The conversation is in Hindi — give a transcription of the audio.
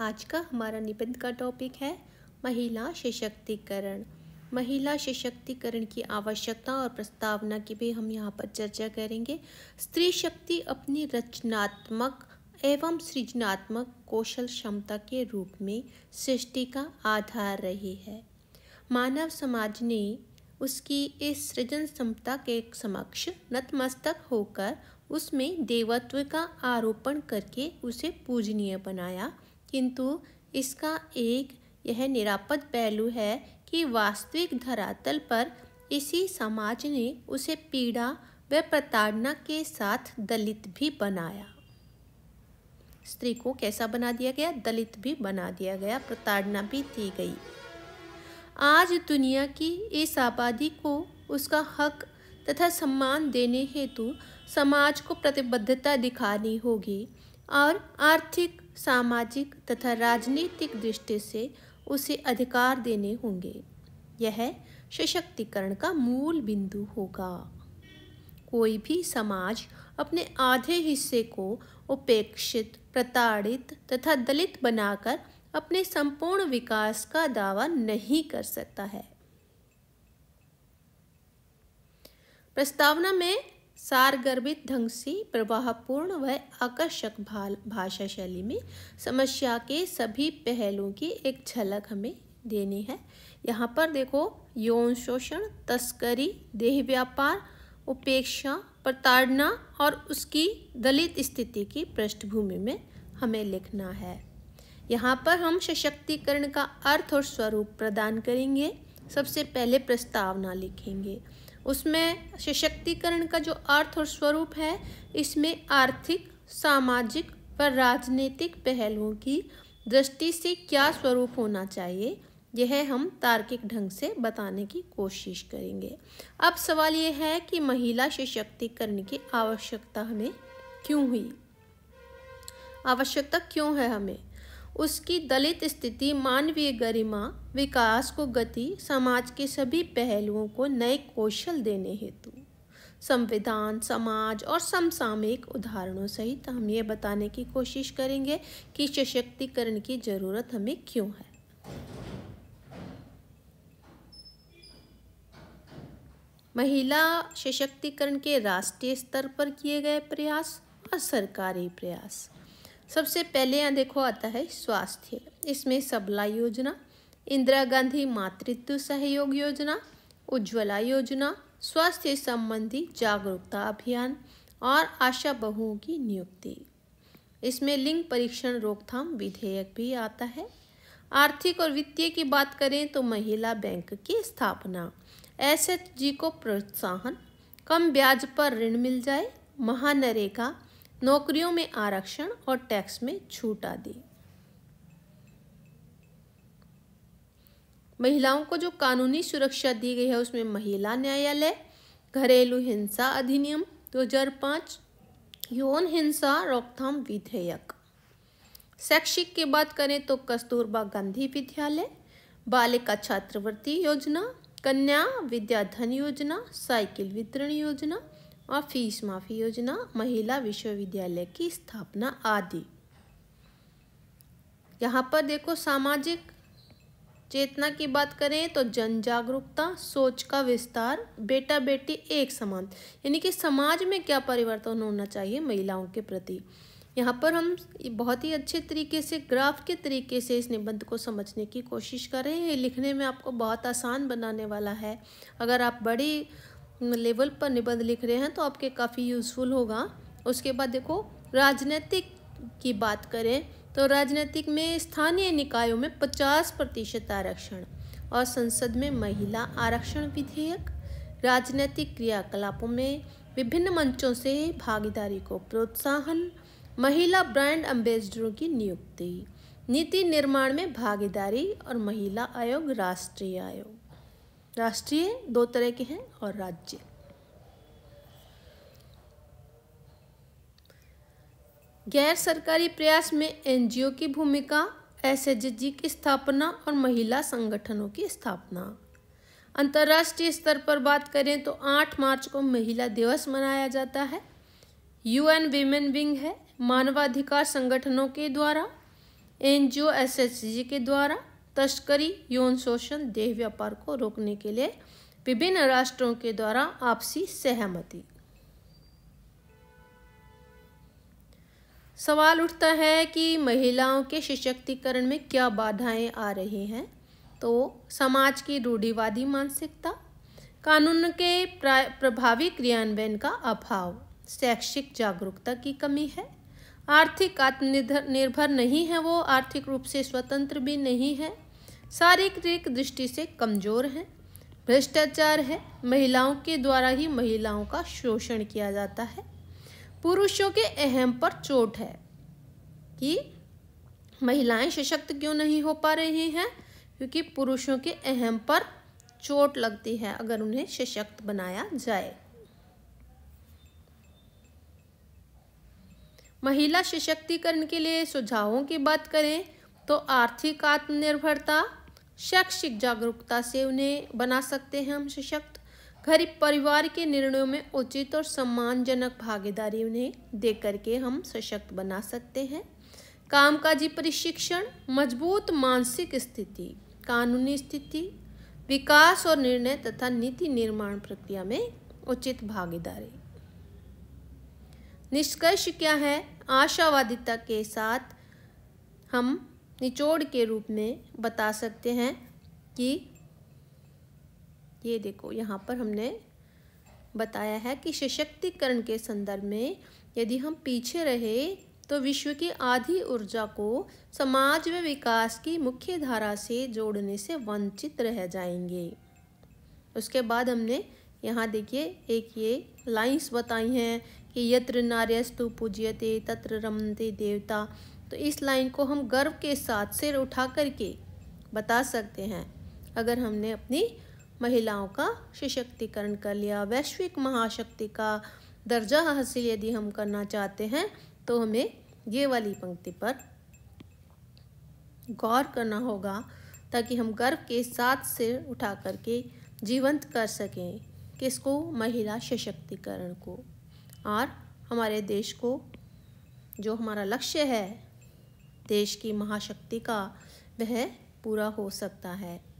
आज का हमारा निबंध का टॉपिक है महिला सशक्तिकरण महिला सशक्तिकरण की आवश्यकता और प्रस्तावना की भी हम यहाँ पर चर्चा करेंगे स्त्री शक्ति अपनी रचनात्मक एवं सृजनात्मक कौशल क्षमता के रूप में सृष्टि का आधार रही है मानव समाज ने उसकी इस सृजन क्षमता के समक्ष नतमस्तक होकर उसमें देवत्व का आरोपण करके उसे पूजनीय बनाया किंतु इसका एक यह निरापद पहलू है कि वास्तविक धरातल पर इसी समाज ने उसे पीड़ा व प्रताड़ना के साथ दलित भी बनाया स्त्री को कैसा बना दिया गया दलित भी बना दिया गया प्रताड़ना भी दी गई आज दुनिया की इस आबादी को उसका हक तथा सम्मान देने हेतु समाज को प्रतिबद्धता दिखानी होगी और आर्थिक सामाजिक तथा राजनीतिक दृष्टि से उसे अधिकार देने होंगे यह सशक्तिकरण का मूल बिंदु होगा कोई भी समाज अपने आधे हिस्से को उपेक्षित प्रताड़ित तथा दलित बनाकर अपने संपूर्ण विकास का दावा नहीं कर सकता है प्रस्तावना में सारगर्भित ढंग से प्रवाहपूर्ण व आकर्षक भाषा शैली में समस्या के सभी पहलुओं की एक झलक हमें देनी है यहाँ पर देखो यौन शोषण तस्करी देह व्यापार उपेक्षा प्रताड़ना और उसकी दलित स्थिति की पृष्ठभूमि में हमें लिखना है यहाँ पर हम सशक्तिकरण का अर्थ और स्वरूप प्रदान करेंगे सबसे पहले प्रस्तावना लिखेंगे उसमें सशक्तिकरण का जो अर्थ और स्वरूप है इसमें आर्थिक सामाजिक व राजनीतिक पहलुओं की दृष्टि से क्या स्वरूप होना चाहिए यह हम तार्किक ढंग से बताने की कोशिश करेंगे अब सवाल यह है कि महिला सशक्तिकरण की आवश्यकता हमें क्यों हुई आवश्यकता क्यों है हमें उसकी दलित स्थिति मानवीय गरिमा विकास को गति समाज के सभी पहलुओं को नए कौशल देने हेतु संविधान समाज और समसामयिक उदाहरणों सहित हम ये बताने की कोशिश करेंगे कि सशक्तिकरण की ज़रूरत हमें क्यों है महिला सशक्तिकरण के राष्ट्रीय स्तर पर किए गए प्रयास और सरकारी प्रयास सबसे पहले यहाँ देखो आता है स्वास्थ्य इसमें सबला योजना इंदिरा गांधी मातृत्व सहयोग योजना उज्ज्वला योजना स्वास्थ्य संबंधी जागरूकता अभियान और आशा बहुओं की नियुक्ति इसमें लिंग परीक्षण रोकथाम विधेयक भी आता है आर्थिक और वित्तीय की बात करें तो महिला बैंक की स्थापना एसएचजी को प्रोत्साहन कम ब्याज पर ऋण मिल जाए महानरेगा नौकरियों में आरक्षण और टैक्स में छूट आदि महिलाओं को जो कानूनी सुरक्षा दी गई है उसमें महिला न्यायालय घरेलू हिंसा अधिनियम 2005 यौन हिंसा रोकथाम विधेयक शैक्षिक की बात करें तो कस्तूरबा गांधी विद्यालय बालिका छात्रवृत्ति योजना कन्या विद्याधन योजना साइकिल वितरण योजना और फीस माफ़ी योजना महिला विश्वविद्यालय की स्थापना आदि यहाँ पर देखो सामाजिक चेतना की बात करें तो जन जागरूकता सोच का विस्तार बेटा बेटी एक समान यानी कि समाज में क्या परिवर्तन होना चाहिए महिलाओं के प्रति यहाँ पर हम बहुत ही अच्छे तरीके से ग्राफ के तरीके से इस निबंध को समझने की कोशिश कर रहे हैं लिखने में आपको बहुत आसान बनाने वाला है अगर आप बड़ी लेवल पर निबंध लिख रहे हैं तो आपके काफ़ी यूज़फुल होगा उसके बाद देखो राजनीतिक की बात करें तो राजनीतिक में स्थानीय निकायों में पचास प्रतिशत आरक्षण और संसद में महिला आरक्षण विधेयक राजनीतिक क्रियाकलापों में विभिन्न मंचों से भागीदारी को प्रोत्साहन महिला ब्रांड एम्बेसडरों की नियुक्ति नीति निर्माण में भागीदारी और महिला आयोग राष्ट्रीय आयोग राष्ट्रीय दो तरह के हैं और राज्य गैर सरकारी प्रयास में एनजीओ की भूमिका एस की स्थापना और महिला संगठनों की स्थापना अंतर्राष्ट्रीय स्तर पर बात करें तो 8 मार्च को महिला दिवस मनाया जाता है यूएन वीमेन विंग है मानवाधिकार संगठनों के द्वारा एनजीओ जी के द्वारा तस्करी यौन शोषण देह व्यापार को रोकने के लिए विभिन्न राष्ट्रों के द्वारा आपसी सहमति सवाल उठता है कि महिलाओं के सशक्तिकरण में क्या बाधाएं आ रही हैं तो समाज की रूढ़िवादी मानसिकता कानून के प्रभावी क्रियान्वयन का अभाव शैक्षिक जागरूकता की कमी है आर्थिक आत्मनिर्भर निर्भर नहीं है वो आर्थिक रूप से स्वतंत्र भी नहीं है शारीरिक दृष्टि से कमजोर हैं भ्रष्टाचार है महिलाओं के द्वारा ही महिलाओं का शोषण किया जाता है पुरुषों के अहम पर चोट है कि महिलाएं सशक्त क्यों नहीं हो पा रही हैं क्योंकि पुरुषों के अहम पर चोट लगती है अगर उन्हें सशक्त बनाया जाए महिला सशक्तिकरण के लिए सुझावों की बात करें तो आर्थिक आत्मनिर्भरता शैक्षिक जागरूकता से उन्हें बना सकते हैं हम सशक्त घर परिवार के निर्णयों में उचित और सम्मानजनक भागीदारी उन्हें दे करके हम सशक्त बना सकते हैं कामकाजी प्रशिक्षण मजबूत मानसिक स्थिति कानूनी स्थिति विकास और निर्णय तथा नीति निर्माण प्रक्रिया में उचित भागीदारी निष्कर्ष क्या है आशावादिता के साथ हम निचोड़ के रूप में बता सकते हैं कि ये देखो यहाँ पर हमने बताया है कि सशक्तिकरण के संदर्भ में यदि हम पीछे रहे तो विश्व की आधी ऊर्जा को समाज व विकास की मुख्य धारा से जोड़ने से वंचित रह जाएंगे उसके बाद हमने यहाँ देखिए एक ये लाइंस बताई हैं कि यत्र नार्यस्तु पूज्यते तत्र रमते देवता तो इस लाइन को हम गर्व के साथ सिर उठा करके बता सकते हैं अगर हमने अपनी महिलाओं का सशक्तिकरण कर लिया वैश्विक महाशक्ति का दर्जा हासिल यदि हम करना चाहते हैं तो हमें ये वाली पंक्ति पर गौर करना होगा ताकि हम गर्व के साथ सिर उठा करके जीवंत कर सकें किसको महिला सशक्तिकरण को और हमारे देश को जो हमारा लक्ष्य है देश की महाशक्ति का वह पूरा हो सकता है